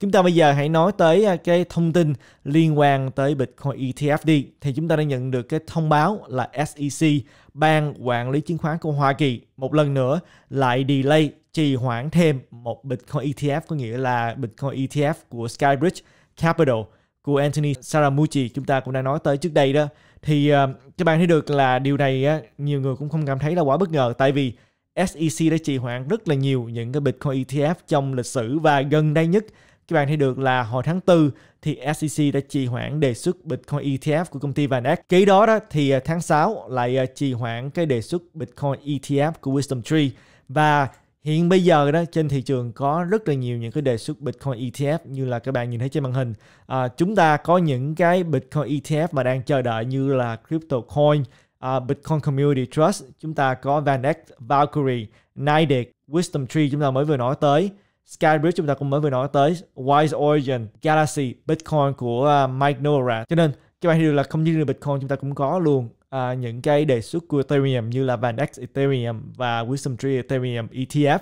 Chúng ta bây giờ hãy nói tới à, cái thông tin liên quan tới Bitcoin ETF đi. Thì chúng ta đã nhận được cái thông báo là SEC, Ban Quản lý Chứng khoán của Hoa Kỳ, một lần nữa lại delay trì hoãn thêm một Bitcoin ETF có nghĩa là Bitcoin ETF của Skybridge Capital của Anthony Saramucci chúng ta cũng đã nói tới trước đây đó thì uh, các bạn thấy được là điều này á, nhiều người cũng không cảm thấy là quá bất ngờ tại vì SEC đã trì hoãn rất là nhiều những cái Bitcoin ETF trong lịch sử và gần đây nhất các bạn thấy được là hồi tháng 4 thì SEC đã trì hoãn đề xuất Bitcoin ETF của công ty VanEck. Kế đó đó thì à, tháng 6 lại à, trì hoãn cái đề xuất Bitcoin ETF của Wisdom Tree và Hiện bây giờ đó trên thị trường có rất là nhiều những cái đề xuất Bitcoin ETF như là các bạn nhìn thấy trên màn hình. À, chúng ta có những cái Bitcoin ETF mà đang chờ đợi như là Crypto uh, Bitcoin Community Trust, chúng ta có VanEck, Valkyrie, Nidec, Wisdom Tree chúng ta mới vừa nói tới. Skybridge chúng ta cũng mới vừa nói tới, Wise Origin, Galaxy, Bitcoin của uh, Mike Nora. Cho nên các bạn hiểu là không như Bitcoin chúng ta cũng có luôn à, những cái đề xuất của Ethereum như là VanEck Ethereum và Wisdom Tree Ethereum ETF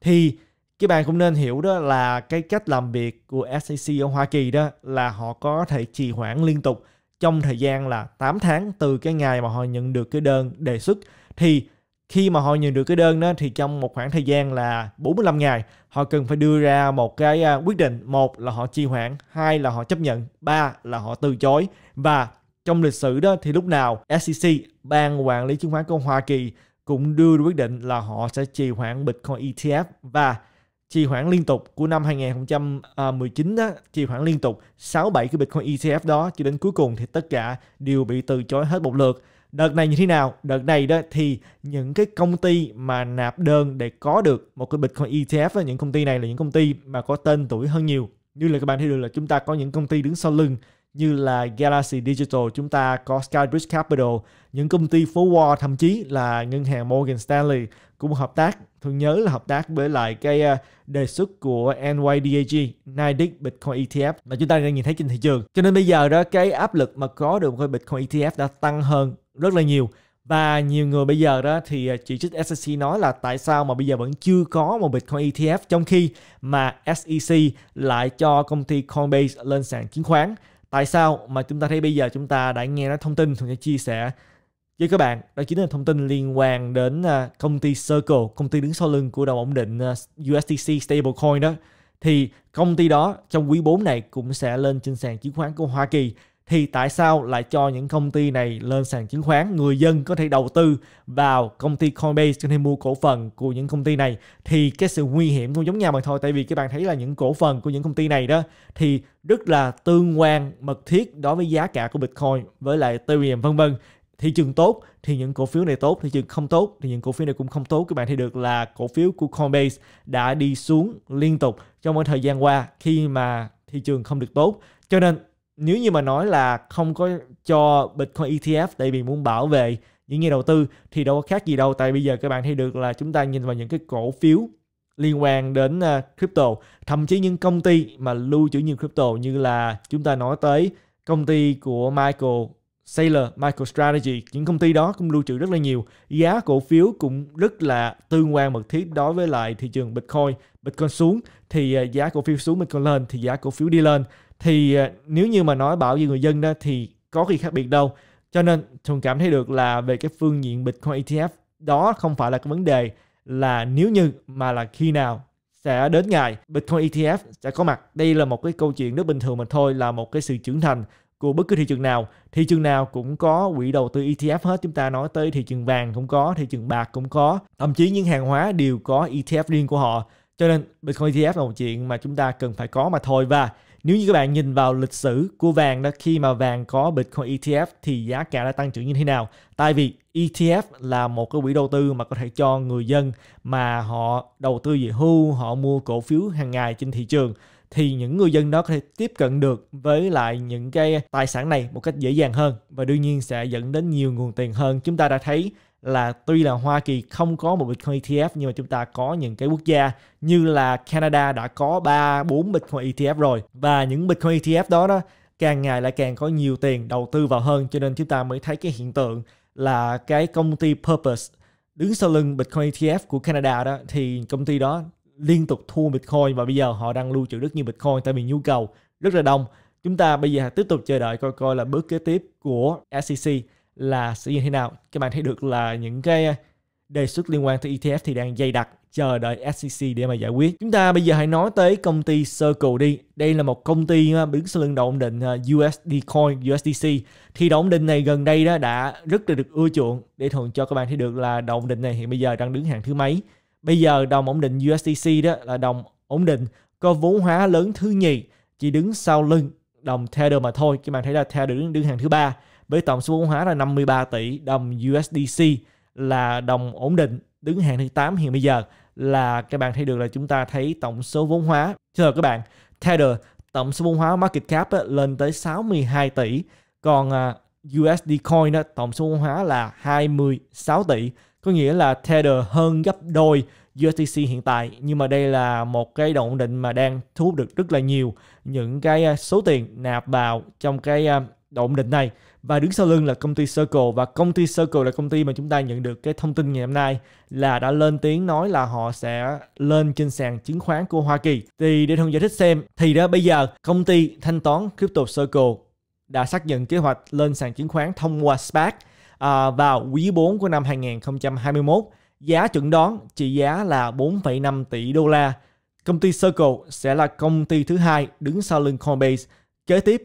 thì các bạn cũng nên hiểu đó là cái cách làm việc của SEC ở Hoa Kỳ đó là họ có thể trì hoãn liên tục trong thời gian là 8 tháng từ cái ngày mà họ nhận được cái đơn đề xuất thì khi mà họ nhận được cái đơn đó thì trong một khoảng thời gian là 45 ngày họ cần phải đưa ra một cái à, quyết định một là họ trì hoãn hai là họ chấp nhận ba là họ từ chối và trong lịch sử đó thì lúc nào SEC ban quản lý chứng khoán của Hoa Kỳ cũng đưa quyết định là họ sẽ trì hoãn Bitcoin ETF và trì hoãn liên tục của năm 2019 đó, trì hoãn liên tục 6-7 cái Bitcoin ETF đó cho đến cuối cùng thì tất cả đều bị từ chối hết một lượt đợt này như thế nào đợt này đó thì những cái công ty mà nạp đơn để có được một cái bitcoin ETF đó, những công ty này là những công ty mà có tên tuổi hơn nhiều như là các bạn thấy được là chúng ta có những công ty đứng sau lưng như là Galaxy Digital, chúng ta có Skybridge Capital, những công ty phố Wall, thậm chí là ngân hàng Morgan Stanley cũng hợp tác. Thương nhớ là hợp tác với lại cái ờ, đề xuất của NYDAG, NYDIG Bitcoin ETF mà chúng ta đang nhìn thấy trên thị trường. Cho nên bây giờ đó cái áp lực mà có được một cái Bitcoin ETF đã tăng hơn rất là nhiều và nhiều người bây giờ đó thì à, chỉ trích SEC nói là tại sao mà bây giờ vẫn chưa có một Bitcoin ETF trong khi mà SEC lại cho công ty Coinbase lên sàn chứng khoán. Tại sao mà chúng ta thấy bây giờ chúng ta đã nghe nói thông tin thường sẽ chia sẻ với các bạn đó chính là thông tin liên quan đến à, công ty Circle, công ty đứng sau lưng của đồng ổn định à, USDC stablecoin đó thì công ty đó trong quý 4 này cũng sẽ lên trên sàn chứng khoán của Hoa Kỳ thì tại sao lại cho những công ty này lên sàn chứng khoán người dân có thể đầu tư vào công ty Coinbase có thể mua cổ phần của những công ty này thì cái sự nguy hiểm cũng giống nhau mà thôi tại vì các bạn thấy là những cổ phần của những công ty này đó thì rất là tương quan mật thiết đối với giá cả của Bitcoin với lại Ethereum vân vân thị trường tốt thì những cổ phiếu này tốt thị trường không tốt thì những cổ phiếu này cũng không tốt các bạn thấy được là cổ phiếu của Coinbase đã đi xuống liên tục trong một thời gian qua khi mà thị trường không được tốt cho nên nếu như mà nói là không có cho Bitcoin ETF tại vì muốn bảo vệ những nhà đầu tư thì đâu có khác gì đâu tại bây giờ các bạn thấy được là chúng ta nhìn vào những cái cổ phiếu liên quan đến à, crypto thậm chí những công ty mà lưu trữ nhiều crypto như là chúng ta nói tới công ty của Michael Saylor, Michael Strategy những công ty đó cũng lưu trữ rất là nhiều giá cổ phiếu cũng rất là tương quan mật thiết đối với lại thị trường Bitcoin Bitcoin xuống thì à, giá cổ phiếu xuống Bitcoin lên thì giá cổ phiếu đi lên thì à, nếu như mà nói bảo vệ người dân đó thì có gì khác biệt đâu cho nên thường cảm thấy được là về cái phương diện Bitcoin ETF đó không phải là cái vấn đề là nếu như mà là khi nào sẽ đến ngày Bitcoin ETF sẽ có mặt. Đây là một cái câu chuyện rất bình thường mà thôi là một cái sự trưởng thành của bất cứ thị trường nào. Thị trường nào cũng có quỹ đầu tư ETF hết. Chúng ta nói tới thị trường vàng cũng có, thị trường bạc cũng có. Thậm chí những hàng hóa đều có ETF riêng của họ. Cho nên Bitcoin ETF là một chuyện mà chúng ta cần phải có mà thôi. Và nếu như các bạn nhìn vào lịch sử của vàng đó khi mà vàng có Bitcoin ETF thì giá cả đã tăng trưởng như thế nào? Tại vì ETF là một cái quỹ đầu tư mà có thể cho người dân mà họ đầu tư về hưu, họ mua cổ phiếu hàng ngày trên thị trường thì những người dân đó có thể tiếp cận được với lại những cái tài sản này một cách dễ dàng hơn và đương nhiên sẽ dẫn đến nhiều nguồn tiền hơn. Chúng ta đã thấy là tuy là Hoa Kỳ không có một Bitcoin ETF nhưng mà chúng ta có những cái quốc gia như là Canada đã có 3 4 Bitcoin ETF rồi và những Bitcoin ETF đó đó càng ngày lại càng có nhiều tiền đầu tư vào hơn cho nên chúng ta mới thấy cái hiện tượng là cái công ty Purpose đứng sau lưng Bitcoin ETF của Canada đó thì công ty đó liên tục thu Bitcoin và bây giờ họ đang lưu trữ rất nhiều Bitcoin tại vì nhu cầu rất là đông. Chúng ta bây giờ tiếp tục chờ đợi coi coi là bước kế tiếp của SEC là sẽ như thế nào các bạn thấy được là những cái à, đề xuất liên quan tới ETF thì đang dày đặc chờ đợi SEC để mà giải quyết. Chúng ta bây giờ hãy nói tới công ty Circle đi. Đây là một công ty đứng sau lưng đồng định à, USD Coin, USDC. Thì đồng định này gần đây đó đã rất là được ưa chuộng để thuận cho các bạn thấy được là đồng định này hiện bây giờ đang đứng hàng thứ mấy. Bây giờ đồng ổn định USDC đó là đồng ổn định có vốn hóa lớn thứ nhì chỉ đứng sau lưng đồng Tether mà thôi. Các bạn thấy là Tether đứng, đứng hàng thứ ba với tổng số vốn hóa là 53 tỷ đồng USDC là đồng ổn định đứng hàng thứ 8 hiện bây giờ là các bạn thấy được là chúng ta thấy tổng số vốn hóa. chờ các bạn, Tether tổng số vốn hóa market cap á, lên tới 62 tỷ, còn à, USD coin á, tổng số vốn hóa là 26 tỷ, có nghĩa là Tether hơn gấp đôi USDC hiện tại nhưng mà đây là một cái độ ổn định mà đang thu hút được rất là nhiều những cái à, số tiền nạp vào trong cái à, độ định này và đứng sau lưng là công ty Circle và công ty Circle là công ty mà chúng ta nhận được cái thông tin ngày hôm nay là đã lên tiếng nói là họ sẽ lên trên sàn chứng khoán của Hoa Kỳ. Thì để thông giải thích xem thì đó bây giờ công ty thanh toán Crypto Circle đã xác nhận kế hoạch lên sàn chứng khoán thông qua SPAC à, vào quý 4 của năm 2021. Giá chuẩn đoán trị giá là 4,5 tỷ đô la. Công ty Circle sẽ là công ty thứ hai đứng sau lưng Coinbase. Kế tiếp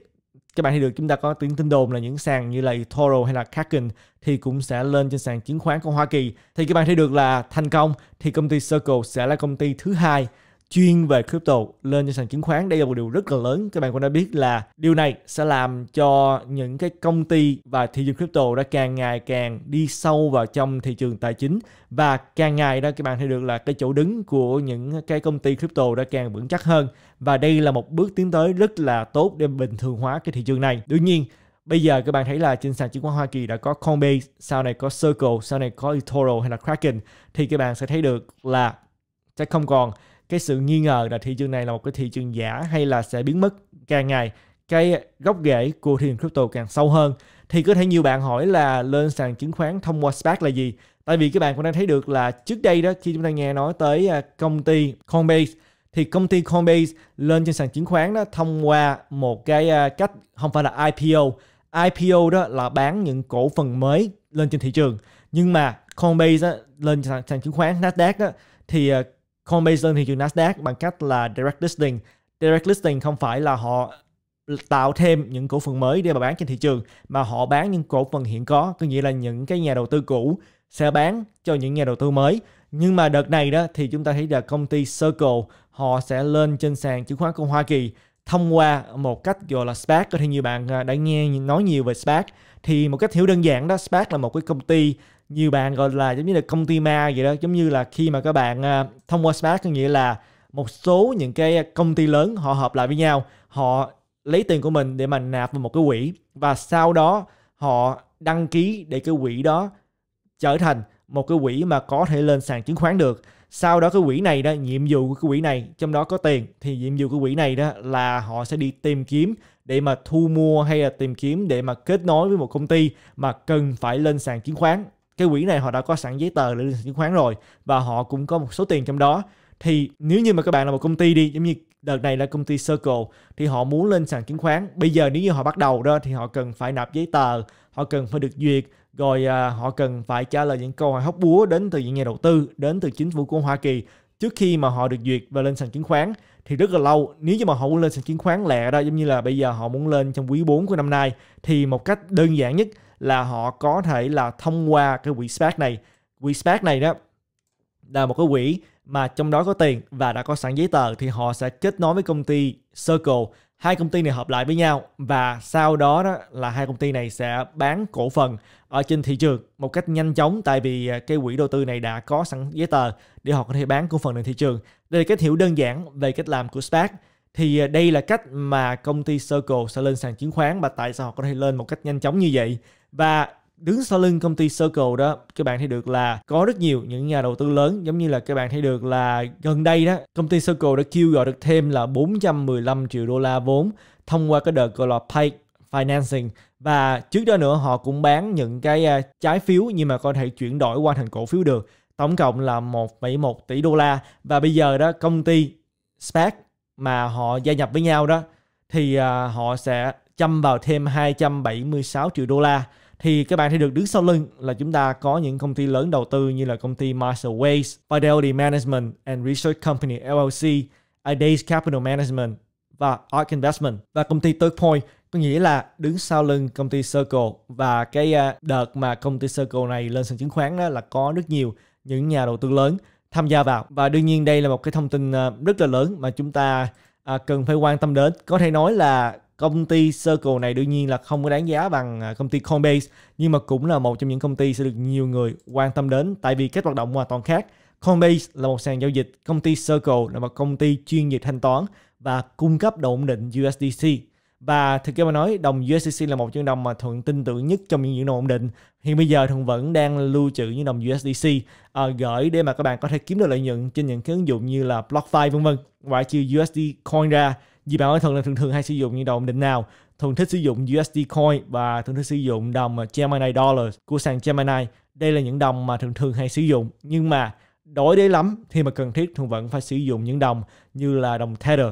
các bạn thì được chúng ta có tiếng tin đồn là những sàn như là eToro hay là Kraken thì cũng sẽ lên trên sàn chứng khoán của Hoa Kỳ. Thì các bạn thấy được là thành công thì công ty Circle sẽ là công ty thứ hai chuyên về crypto lên trên sàn chứng khoán đây là một điều rất là lớn các bạn cũng đã biết là điều này sẽ làm cho những cái công ty và thị trường crypto đã càng ngày càng đi sâu vào trong thị trường tài chính và càng ngày đó các bạn thấy được là cái chỗ đứng của những cái công ty crypto đã càng vững chắc hơn và đây là một bước tiến tới rất là tốt để bình thường hóa cái thị trường này đương nhiên Bây giờ các bạn thấy là trên sàn chứng khoán Hoa Kỳ đã có Coinbase, sau này có Circle, sau này có eToro hay là Kraken thì các bạn sẽ thấy được là sẽ không còn cái sự nghi ngờ là thị trường này là một cái thị trường giả hay là sẽ biến mất càng ngày cái gốc rễ của thị trường crypto càng sâu hơn thì có thể nhiều bạn hỏi là lên sàn chứng khoán thông qua SPAC là gì tại vì các bạn cũng đang thấy được là trước đây đó khi chúng ta nghe nói tới à, công ty Coinbase thì công ty Coinbase lên trên sàn chứng khoán đó thông qua một cái à, cách không phải là IPO IPO đó là bán những cổ phần mới lên trên thị trường nhưng mà Coinbase đó, lên sàn, sàn chứng khoán Nasdaq đó thì à, còn bây giờ thị trường Nasdaq bằng cách là direct listing direct listing không phải là họ tạo thêm những cổ phần mới để mà bán trên thị trường mà họ bán những cổ phần hiện có có nghĩa là những cái nhà đầu tư cũ sẽ bán cho những nhà đầu tư mới nhưng mà đợt này đó thì chúng ta thấy là công ty Circle họ sẽ lên trên sàn chứng khoán của Hoa Kỳ thông qua một cách gọi là SPAC có thể nhiều bạn à, đã nghe nói nhiều về SPAC thì một cách hiểu đơn giản đó SPAC là một cái công ty nhiều bạn gọi là giống như là công ty ma vậy đó giống như là khi mà các bạn à, thông qua SPAC có nghĩa là một số những cái công ty lớn họ hợp lại với nhau họ lấy tiền của mình để mà nạp vào một cái quỹ và sau đó họ đăng ký để cái quỹ đó trở thành một cái quỹ mà có thể lên sàn chứng khoán được sau đó cái quỹ này đó nhiệm vụ của cái quỹ này trong đó có tiền thì nhiệm vụ của quỹ này đó là họ sẽ đi tìm kiếm để mà thu mua hay là tìm kiếm để mà kết nối với một công ty mà cần phải lên sàn chứng khoán cái quỹ này họ đã có sẵn giấy tờ để lên sàn chứng khoán rồi và họ cũng có một số tiền trong đó thì nếu như mà các bạn là một công ty đi giống như đợt này là công ty Circle thì họ muốn lên sàn chứng khoán bây giờ nếu như họ bắt đầu đó thì họ cần phải nạp giấy tờ họ cần phải được duyệt rồi à, họ cần phải trả lời những câu hỏi hóc búa đến từ những nhà đầu tư đến từ chính phủ của Hoa Kỳ trước khi mà họ được duyệt và lên sàn chứng khoán thì rất là lâu nếu như mà họ muốn lên sàn chứng khoán lẹ đó giống như là bây giờ họ muốn lên trong quý 4 của năm nay thì một cách đơn giản nhất là họ có thể là thông qua cái quỹ SPAC này quỹ SPAC này đó là một cái quỹ mà trong đó có tiền và đã có sẵn giấy tờ thì họ sẽ kết nối với công ty Circle hai công ty này hợp lại với nhau và sau đó đó là hai công ty này sẽ bán cổ phần ở trên thị trường một cách nhanh chóng tại vì à, cái quỹ đầu tư này đã có sẵn giấy tờ để họ có thể bán cổ phần trên thị trường. Đây là cách hiểu đơn giản về cách làm của SPAC. Thì à, đây là cách mà công ty Circle sẽ lên sàn chứng khoán và tại sao họ có thể lên một cách nhanh chóng như vậy. Và đứng sau lưng công ty Circle đó các bạn thấy được là có rất nhiều những nhà đầu tư lớn giống như là các bạn thấy được là gần đây đó công ty Circle đã kêu gọi được thêm là 415 triệu đô la vốn thông qua cái đợt gọi là Pay financing và trước đó nữa họ cũng bán những cái à, trái phiếu nhưng mà có thể chuyển đổi qua thành cổ phiếu được tổng cộng là 1,1 tỷ đô la và bây giờ đó công ty SPAC mà họ gia nhập với nhau đó thì à, họ sẽ châm vào thêm 276 triệu đô la thì các bạn sẽ được đứng sau lưng là chúng ta có những công ty lớn đầu tư như là công ty Marshall Wace, Fidelity Management and Research Company LLC, Ideas Capital Management và Ark Investment và công ty Third Point có nghĩa là đứng sau lưng công ty Circle và cái à, đợt mà công ty Circle này lên sàn chứng khoán đó là có rất nhiều những nhà đầu tư lớn tham gia vào và đương nhiên đây là một cái thông tin à, rất là lớn mà chúng ta à, cần phải quan tâm đến có thể nói là Công ty Circle này đương nhiên là không có đáng giá bằng à, công ty Coinbase nhưng mà cũng là một trong những công ty sẽ được nhiều người quan tâm đến tại vì các hoạt động hoàn toàn khác. Coinbase là một sàn giao dịch, công ty Circle là một công ty chuyên nghiệp thanh toán và cung cấp độ ổn định USDC. Và thực ra mà nói, đồng USDC là một trong đồng mà Thuận tin tưởng nhất trong những đồng ổn định. Hiện bây giờ Thuận vẫn đang lưu trữ những đồng USDC à, gửi để mà các bạn có thể kiếm được lợi nhuận trên những cái ứng dụng như là BlockFi vân vân. Ngoại trừ USD Coin ra vì bạn ơi thường là thường thường hay sử dụng những đồng định nào? Thường thích sử dụng USD Coin và thường thích sử dụng đồng ờ, Gemini Dollars của sàn Gemini. Đây là những đồng mà thường thường hay sử dụng. Nhưng mà đối đấy lắm thì mà cần thiết thường vẫn phải sử dụng những đồng như là đồng Tether.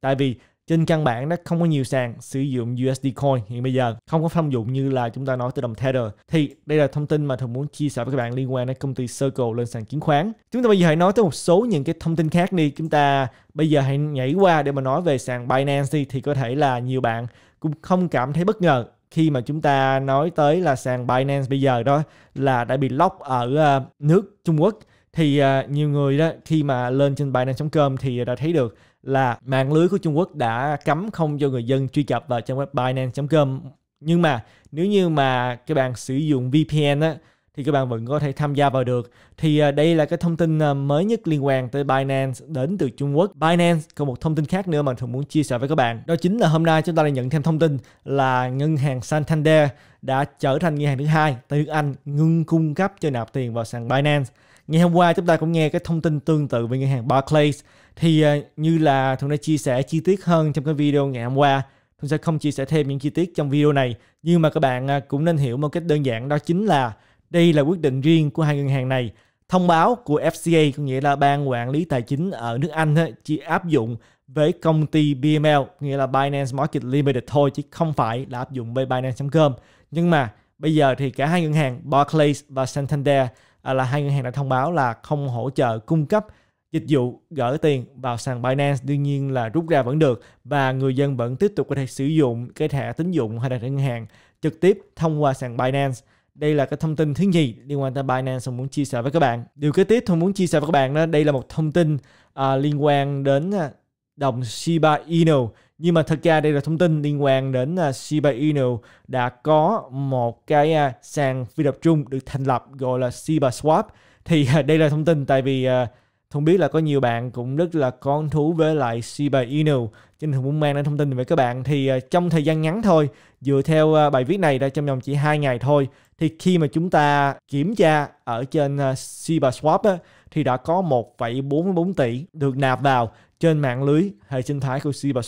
Tại vì trên căn bản nó không có nhiều sàn sử dụng USD coin hiện bây giờ không có thông dụng như là chúng ta nói từ đồng Tether thì đây là thông tin mà thường muốn chia sẻ với các bạn liên quan đến công ty Circle lên sàn chứng khoán chúng ta bây giờ hãy nói tới một số những cái thông tin khác đi chúng ta bây giờ hãy nhảy qua để mà nói về sàn Binance đi thì có thể là nhiều bạn cũng không cảm thấy bất ngờ khi mà chúng ta nói tới là sàn Binance bây giờ đó là đã bị lock ở ờ, nước Trung Quốc thì ờ, nhiều người đó khi mà lên trên Binance.com thì đã thấy được là mạng lưới của Trung Quốc đã cấm không cho người dân truy cập vào trang web Binance.com nhưng mà nếu như mà các bạn sử dụng VPN á, thì các bạn vẫn có thể tham gia vào được. Thì à, đây là cái thông tin à, mới nhất liên quan tới Binance đến từ Trung Quốc. Binance còn một thông tin khác nữa mà thường muốn chia sẻ với các bạn. Đó chính là hôm nay chúng ta đã nhận thêm thông tin là ngân hàng Santander đã trở thành ngân hàng thứ hai tại nước Anh ngưng cung cấp cho nạp tiền vào sàn Binance Ngày hôm qua chúng ta cũng nghe cái thông tin tương tự về ngân hàng Barclays thì à, như là Thuận đã chia sẻ chi tiết hơn trong cái video ngày hôm qua. Thuận sẽ không chia sẻ thêm những chi tiết trong video này nhưng mà các bạn à, cũng nên hiểu một cách đơn giản đó chính là đây là quyết định riêng của hai ngân hàng này. Thông báo của FCA có nghĩa là Ban Quản lý Tài chính ở nước Anh chỉ áp dụng với công ty BML, nghĩa là Binance Market Limited thôi, chứ không phải là áp dụng với Binance.com. Nhưng mà bây giờ thì cả hai ngân hàng Barclays và Santander À, là hai ngân hàng đã thông báo là không hỗ trợ cung cấp dịch vụ gỡ tiền vào sàn Binance đương nhiên là rút ra vẫn được và người dân vẫn tiếp tục có thể sử dụng cái thẻ tín dụng hay là thẻ ngân hàng trực tiếp thông qua sàn Binance. Đây là cái thông tin thứ nhì liên quan tới Binance tôi muốn chia sẻ với các bạn. Điều kế tiếp tôi muốn chia sẻ với các bạn đó, đây là một thông tin uh, liên quan đến à, đồng Shiba Inu nhưng mà thật ra đây là thông tin liên quan đến uh, Shiba Inu đã có một cái à, sàn phi tập trung được thành lập gọi là Shiba Swap thì à, đây là thông tin tại vì không biết là có nhiều bạn cũng rất là con thú với lại Shiba Inu Cho nên muốn mang đến thông tin về các bạn Thì trong thời gian ngắn thôi Dựa theo bài viết này đã trong vòng chỉ hai ngày thôi Thì khi mà chúng ta kiểm tra ở trên uh, Shiba Swap á, Thì đã có 1,44 tỷ được nạp vào trên mạng lưới hệ sinh thái của Shiba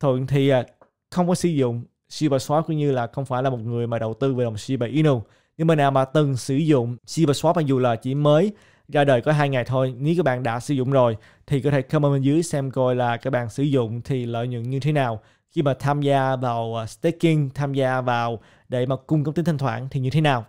thường thì à, không có sử dụng Shiba cũng như là không phải là một người mà đầu tư về đồng Shiba Inu nhưng mà nào mà từng sử dụng Shiba mặc dù là chỉ mới ra đời có hai ngày thôi nếu các bạn đã sử dụng rồi thì có thể comment bên dưới xem coi là các bạn sử dụng thì lợi nhuận như thế nào khi mà tham gia vào à, staking tham gia vào để mà cung cấp tính thanh khoản thì như thế nào